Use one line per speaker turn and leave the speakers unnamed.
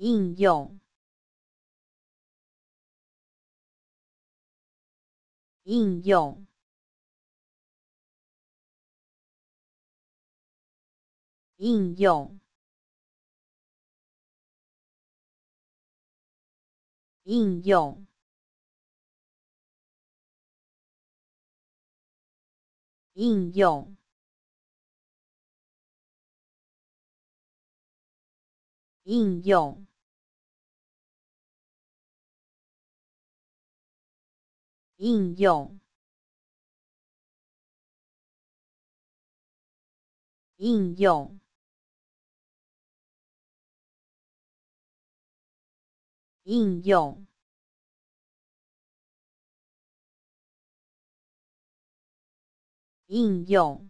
应用，应用，应用，应用，应用，应用。应用应用，应用，应用，应用。